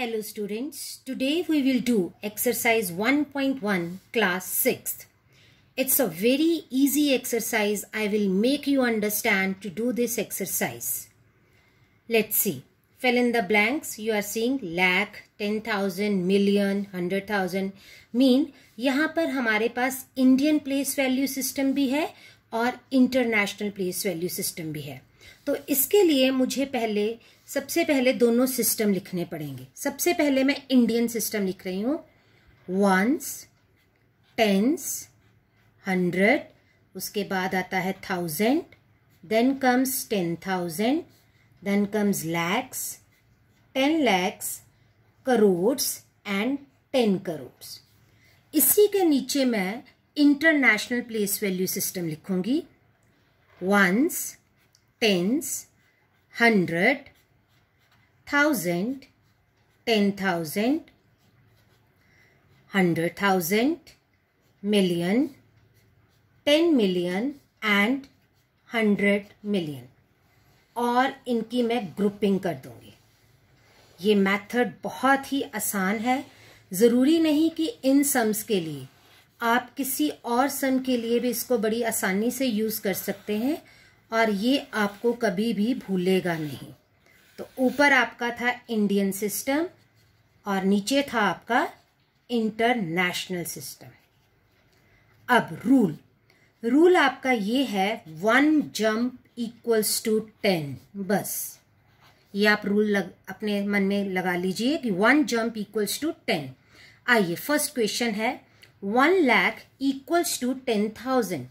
Hello students, today we will do exercise 1.1 class 6th. It's a very easy exercise. I will make you understand to do this exercise. Let's see. Fill in the blanks. You are seeing lakh, 10,000, million, 100,000. Mean, यहाँ पर हमारे पास Indian place value system भी है और international place value system भी है. तो इसके लिए मुझे पहले सबसे पहले दोनों सिस्टम लिखने पड़ेंगे सबसे पहले मैं इंडियन सिस्टम लिख रही हूँ वंस टेंस हंड्रेड उसके बाद आता है thousand then comes ten thousand then comes lakhs ten lakhs crores and ten crores इसी के नीचे मैं इंटरनेशनल प्लेस वैल्यू सिस्टम लिखूंगी ones tens, hundred, thousand, ten thousand, hundred thousand, million, ten million and hundred million और इनकी मैं ग्रुपिंग कर दूंगी ये मेथड बहुत ही आसान है ज़रूरी नहीं कि इन सम्स के लिए आप किसी और सम के लिए भी इसको बड़ी आसानी से यूज़ कर सकते हैं और ये आपको कभी भी भूलेगा नहीं तो ऊपर आपका था इंडियन सिस्टम और नीचे था आपका इंटरनेशनल सिस्टम अब रूल रूल आपका ये है one jump equals to ten बस ये आप रूल लग, अपने मन में लगा लीजिए कि one jump equals to ten आइए फर्स्ट क्वेश्चन है one lakh equals to ten thousand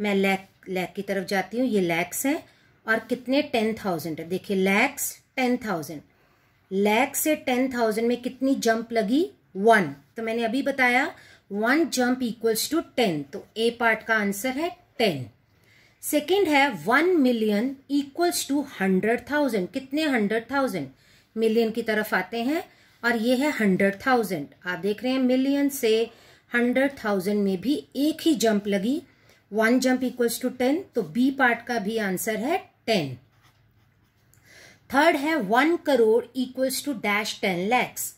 मैं लैक लैक की तरफ जाती हूँ ये लैक्स हैं और कितने टेन थाउजेंड है देखिए लैक्स टेन थाउजेंड लैक्स से टेन थाउजेंड में कितनी जंप लगी वन तो मैंने अभी बताया one jump equals to ten तो ए पार्ट का आंसर है टेन सेकेंड है one million equals to hundred thousand कितने हंड्रेड थाउजेंड मिलियन की तरफ आते हैं और ये है हंड्रेड थाउजेंड आप देख रहे हैं मिलियन से हंड्रेड थाउजेंड में भी एक ही जंप लगी one jump equals to ten तो बी पार्ट का भी आंसर है टेन थर्ड है one crore equals to dash ten lakhs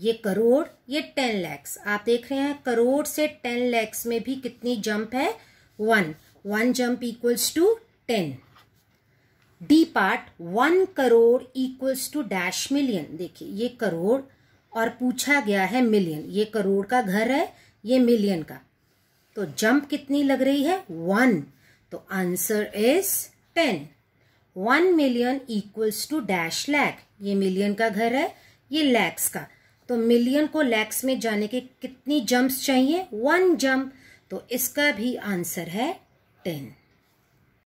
ये करोड़ ये टेन लैक्स आप देख रहे हैं करोड़ से टेन लैक्स में भी कितनी जंप है one one jump equals to ten D part one crore equals to dash million देखिए ये करोड़ और पूछा गया है मिलियन ये करोड़ का घर है ये मिलियन का तो जंप कितनी लग रही है वन तो answer is ten one million equals to dash lakh ये मिलियन का घर है ये लैक्स का तो मिलियन को लैक्स में जाने के कितनी जंप्स चाहिए वन जंप तो इसका भी आंसर है टेन